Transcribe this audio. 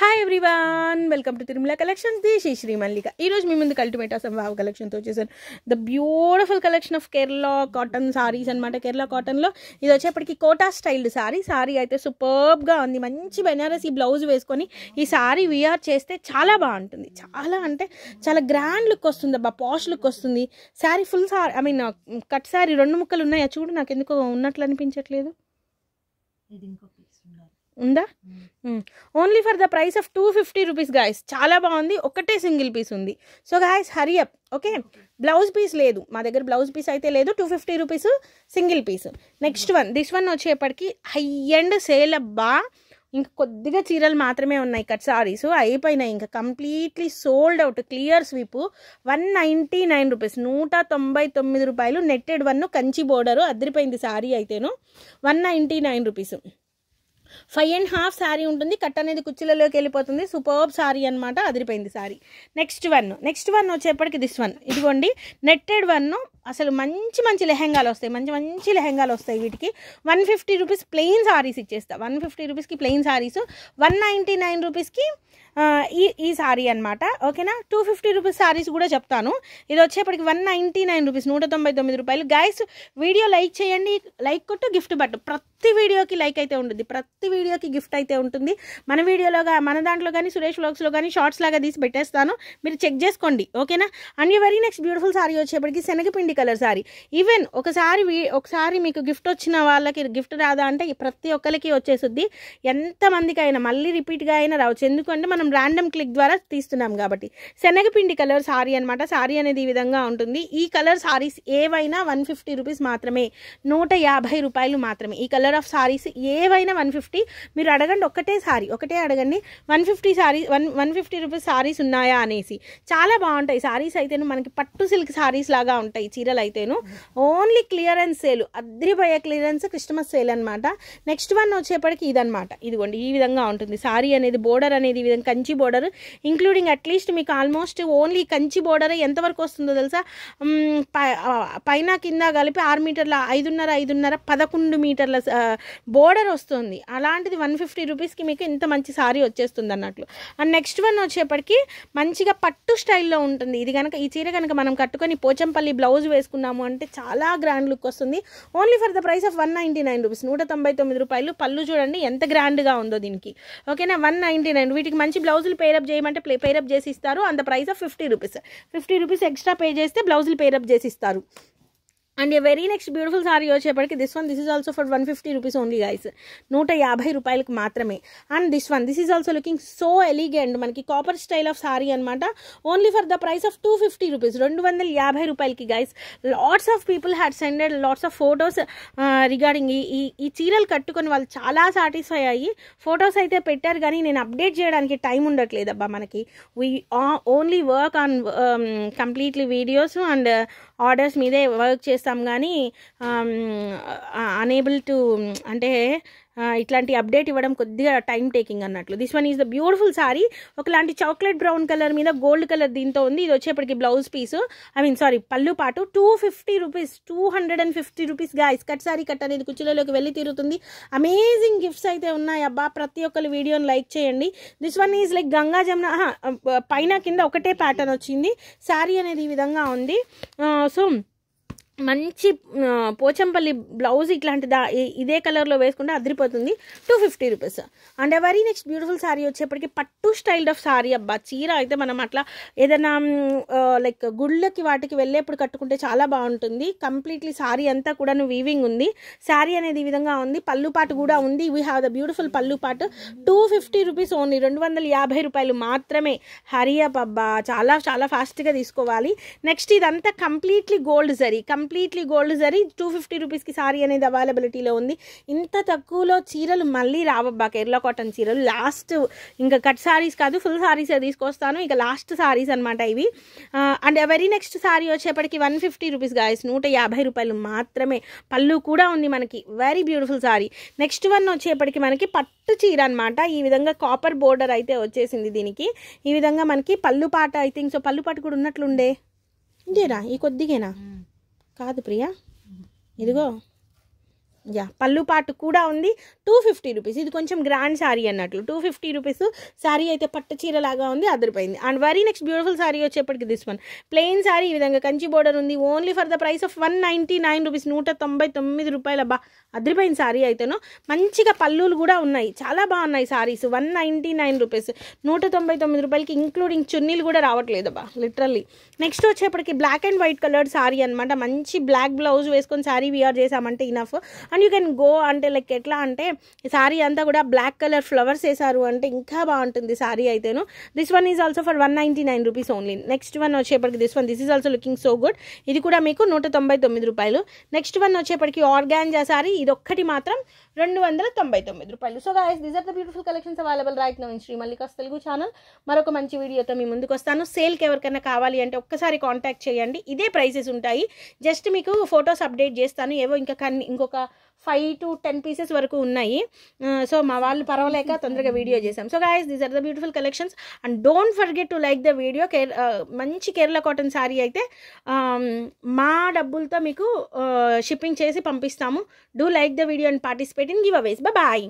hi everyone welcome to Tirumala collections the Shri Shri Mallika ఈరోజు మీ ముందు కల్టిమేట్ అసం వావ్ కలెక్షన్తో వచ్చేసాను the beautiful collection of Kerala cotton saris అనమాట కేరళ కాటన్లో ఇది వచ్చేప్పటికి కోటా స్టైల్డ్ సారీ సారీ అయితే సూపర్బ్గా ఉంది మంచి బెనారసీ బ్లౌజ్ వేసుకొని ఈ సారీ విఆర్ చేస్తే చాలా బాగుంటుంది చాలా అంటే చాలా గ్రాండ్ లుక్ వస్తుంది అబ్బా పాష్ లుక్ వస్తుంది sari full sorry I mean cut sari రెండు ముక్కలు ఉన్నాయా చూడు నాకు ఎందుకు ఉన్నట్లు అనిపించట్లేదు ఇది ఉందా only for the price of two fifty rupees guys చాలా బాగుంది ఒకటే సింగిల్ పీస్ ఉంది so guys hurry up okay blouse piece లేదు మా దగ్గర బ్లౌజ్ పీస్ అయితే లేదు two fifty rupees single piece next one this one వచ్చేప్పటికి హై అండ్ సేల్ అబ్బా ఇంకా కొద్దిగా చీరలు మాత్రమే ఉన్నాయి కట్ సారీస్ అయిపోయినాయి ఇంకా completely sold out clear sweep one ninety nine rupees నూట తొంభై తొమ్మిది రూపాయలు నెట్టెడ్ వన్ కంచి బోర్డరు అదిరిపోయింది సారీ అయితేను one ninety nine rupees five and half sari ఉంటుంది కట్ అనేది కుచ్చిలలోకి వెళ్ళిపోతుంది సూపర్ శారీ అనమాట అదిరిపోయింది sari next one next one వచ్చేప్పటికి దిస్ వన్ ఇదిగోండి నెట్టెడ్ వన్ అసలు మంచి మంచి లెహెంగాలు వస్తాయి మంచి మంచి లెహెంగాలు వస్తాయి వీటికి one fifty rupees plain saris ఇచ్చేస్తా వన్ ఫిఫ్టీ రూపీస్కి plain saris one ninety nine రూపీస్కి ఈ ఈ సారీ అనమాట ఓకేనా టూ ఫిఫ్టీ రూపీస్ సారీస్ కూడా చెప్తాను ఇది వచ్చేప్పటికి వన్ నైంటీ నైన్ రూపీస్ నూట తొంభై తొమ్మిది రూపాయలు గైస్ వీడియో లైక్ చేయండి లైక్ కొట్టు గిఫ్ట్ బట్టు ప్రతి వీడియోకి లైక్ అయితే ఉంటుంది ప్రతి వీడియోకి గిఫ్ట్ అయితే ఉంటుంది మన వీడియోలో మన దాంట్లో కానీ సురేష్ బ్లాగ్స్లో కానీ షార్ట్స్ లాగా తీసి పెట్టేస్తాను మీరు చెక్ చేసుకోండి ఓకేనా and you very next beautiful sorry వచ్చేప్పటికి శనగపిండి కలర్ సారీ ఈవెన్ ఒకసారి ఒకసారి మీకు గిఫ్ట్ వచ్చిన వాళ్ళకి గిఫ్ట్ రాదా అంటే ప్రతి ఒక్కరికి వచ్చేస్తుంది ఎంతమందికి అయినా మళ్ళీ రిపీట్గా అయినా రావచ్చు ఎందుకంటే మనం మనం ర్యాండమ్ క్లిక్ ద్వారా తీస్తున్నాం కాబట్టి శనగపిండి కలర్ సారీ అనమాట సారీ అనేది ఈ విధంగా ఉంటుంది ఈ కలర్ సారీస్ ఏవైనా వన్ ఫిఫ్టీ రూపీస్ మాత్రమే నూట యాభై రూపాయలు మాత్రమే ఈ కలర్ ఆఫ్ సారీస్ ఏవైనా వన్ ఫిఫ్టీ మీరు అడగండి ఒకటే సారీ ఒకటే అడగండి one fifty sari one one fifty rupees saris ఉన్నాయా అనేసి చాలా బాగుంటాయి సారీస్ అయితేను మనకి పట్టు సిల్క్ సారీస్ లాగా ఉంటాయి చీరలు అయితేను ఓన్లీ క్లియరెన్స్ సేల్ అద్రిపోయ క్లియరెన్స్ క్రిస్టమస్ సేల్ అనమాట నెక్స్ట్ వన్ వచ్చేప్పటికి ఇదనమాట ఇదిగోండి ఈ విధంగా ఉంటుంది సారీ అనేది బోర్డర్ అనేది ఈ విధంగా కంచి బోర్డర్ ఇంక్లూడింగ్ అట్లీస్ట్ మీకు ఆల్మోస్ట్ ఓన్లీ కంచి బోర్డర్ ఎంతవరకు వస్తుందో తెలుసా పైన కింద కలిపి ఆరు మీటర్ల ఐదున్నర ఐదున్నర పదకొండు మీటర్ల బోర్డర్ వస్తుంది అలాంటిది వన్ ఫిఫ్టీ రూపీస్కి మీకు ఇంత మంచి సారీ వచ్చేస్తుంది అన్నట్లు అండ్ నెక్స్ట్ వన్ వచ్చేప్పటికి మంచిగా పట్టు స్టైల్లో ఉంటుంది ఇది కనుక ఈ చీర కనుక మనం కట్టుకొని పోచంపల్లి బ్లౌజ్ వేసుకున్నాము అంటే చాలా గ్రాండ్ లుక్ వస్తుంది only for the price of one ninety nine rupees నూట తొంభై తొమ్మిది రూపాయలు పళ్ళు చూడండి ఎంత గ్రాండ్గా ఉందో దీనికి ఓకేనా వన్ నైంటీ నైన్ వీటికి మంచి మంచి బ్లౌజులు పేరప్ చేయమంటే పేరప్ చేసి ఇస్తారు అంత price of fifty rupees fifty rupees extra pay చేస్తే బ్లౌజులు పేరప్ చేసి ఇస్తారు and very next beautiful sorry వచ్చేప్పటికి this one this is also for one fifty rupees only guys నూట యాభై రూపాయలకు మాత్రమే and this one this is also looking so elegant మనకి కాపర్ స్టైల్ ఆఫ్ సారీ అనమాట only for the price of two fifty rupees రెండు వందల యాభై రూపాయలకి guys lots of people had సెండెడ్ lots of photos regarding ఈ ఈ చీరలు కట్టుకొని వాళ్ళు చాలా సాటిస్ఫై అయ్యి ఫొటోస్ అయితే పెట్టారు కానీ నేను అప్డేట్ చేయడానికి టైం ఉండట్లేదు అబ్బా మనకి we only work on completely videos and orders మీదే వర్క్ చేస్తాం చేస్తాం కానీ అనేబుల్ టు అంటే ఇట్లాంటి అప్డేట్ ఇవ్వడం కొద్దిగా టైం టేకింగ్ అన్నట్లు this one is the beautiful sari ఒకలాంటి చాక్లెట్ బ్రౌన్ కలర్ మీద గోల్డ్ కలర్ దీంతో ఉంది ఇది వచ్చేప్పటికి blouse piece I mean sari పళ్ళు పాటు two fifty rupees two hundred and fifty rupees guys cut sari cut అనేది కుర్చీలలోకి వెళ్ళి తీరుతుంది అమేజింగ్ గిఫ్ట్స్ అయితే ఉన్నాయి అబ్బా ప్రతి ఒక్కరు వీడియోని లైక్ చేయండి this one is like Ganga Jamuna పైన కింద ఒకటే ప్యాటర్న్ వచ్చింది శారీ అనేది ఈ విధంగా ఉంది సో మంచి పోచంపల్లి బ్లౌజ్ ఇట్లాంటి దా ఇదే కలర్లో వేసుకుంటే అదిరిపోతుంది two fifty rupees and very next beautiful sari వచ్చేప్పటికి పట్టు స్టైల్ ఆఫ్ శారీ అబ్బా చీర అయితే మనం అట్లా ఏదైనా లైక్ గుళ్ళకి వాటికి వెళ్ళేప్పుడు కట్టుకుంటే చాలా బాగుంటుంది కంప్లీట్లీ శారీ అంతా కూడా వీవింగ్ ఉంది శారీ అనేది ఈ విధంగా ఉంది పళ్ళు పాటు కూడా ఉంది వీ హ్యావ్ ద బ్యూటిఫుల్ పళ్ళు పాటు టూ ఫిఫ్టీ రూపీస్ ఓన్లీ రెండు వందల యాభై రూపాయలు మాత్రమే హరియప్ అబ్బా చాలా చాలా ఫాస్ట్గా తీసుకోవాలి నెక్స్ట్ ఇదంతా completely gold zari complete completely gold zari two fifty రూపీస్కి సారీ అనేది అవైలబిలిటీలో ఉంది ఇంత తక్కువలో చీరలు మళ్ళీ రావబ్బా కేరళ కాటన్ చీరలు లాస్ట్ ఇంకా కట్ సారీస్ కాదు ఫుల్ సారీస్ తీసుకొస్తాను ఇక లాస్ట్ సారీస్ అనమాట ఇవి అండ్ వెరీ నెక్స్ట్ సారీ వచ్చేప్పటికి వన్ ఫిఫ్టీ రూపీస్ గాయస్ నూట యాభై రూపాయలు మాత్రమే పళ్ళు కూడా ఉంది మనకి very beautiful sari next one వచ్చేప్పటికి మనకి పట్టు చీర అనమాట ఈ విధంగా కాపర్ బోర్డర్ అయితే వచ్చేసింది దీనికి ఈ విధంగా మనకి పళ్ళు పాట ఐ థింక్ సో పళ్ళు పాట కూడా ఉన్నట్లుండే ఇదేనా ఈ కొద్దిగేనా కాదు ప్రియా ఇదిగో యా పళ్ళు పాటు కూడా ఉంది టూ ఫిఫ్టీ రూపీస్ ఇది కొంచెం గ్రాండ్ శారీ అన్నట్లు టూ ఫిఫ్టీ రూపీస్ శారీ అయితే పట్టు చీరలాగా ఉంది అదిరిపోయింది and very next beautiful sari వచ్చేప్పటికి దిస్ వన్ ప్లెయిన్ శారీ ఈ విధంగా కంచి బోర్డర్ ఉంది only for the price of one ninety nine rupees నూట తొంభై తొమ్మిది రూపాయల బా అదిరిపోయిన శారీ అయితేనో మంచిగా పళ్ళులు కూడా ఉన్నాయి చాలా బాగున్నాయి saris one ninety nine rupees నూట తొంభై తొమ్మిది రూపాయలకి ఇంక్లూడింగ్ చున్నీలు కూడా రావట్లేదు బా లిటరల్లీ నెక్స్ట్ వచ్చేప్పటికి black and white colour sari అనమాట మంచి బ్లాక్ బ్లౌజ్ వేసుకొని శారీ విఆర్ చేసామంటే enough and you can go అంటే లైక్ ఎట్లా అంటే సారీ అంతా కూడా బ్లాక్ కలర్ ఫ్లవర్స్ వేసారు అంటే ఇంకా బాగుంటుంది సారీ అయితేను this one is also for one ninety nine rupees only next one వచ్చేప్పటికి this one this is also looking so good ఇది కూడా మీకు నూట తొంభై తొమ్మిది రూపాయలు నెక్స్ట్ వన్ వచ్చేప్పటికి ఆర్గాన్జా సారీ ఒక్కటి మాత్రం రెండు వందల తొంభై తొమ్మిది రూపాయలు so guys these are the beautiful collections available right now in Shri Mallika's Telugu channel మరొక మంచి వీడియోతో మీ ముందుకు వస్తాను సేల్కి ఎవరికైనా కావాలి అంటే ఒక్కసారి కాంటాక్ట్ చేయండి ఇదే ప్రైసెస్ ఉంటాయి జస్ట్ మీకు ఫొటోస్ అప్డేట్ చేస్తాను ఏవో ఇంకా ఇంకొక ఫైవ్ టు టెన్ పీసెస్ వరకు ఉన్నాయి సో మా వాళ్ళు పర్వాలేక తొందరగా వీడియో చేసాం so guys these are the beautiful collections and don't forget to like the video care మంచి కేరళ కాటన్ శారీ అయితే మా డబ్బులతో మీకు షిప్పింగ్ చేసి పంపిస్తాము do like the video and participate in giveaways bye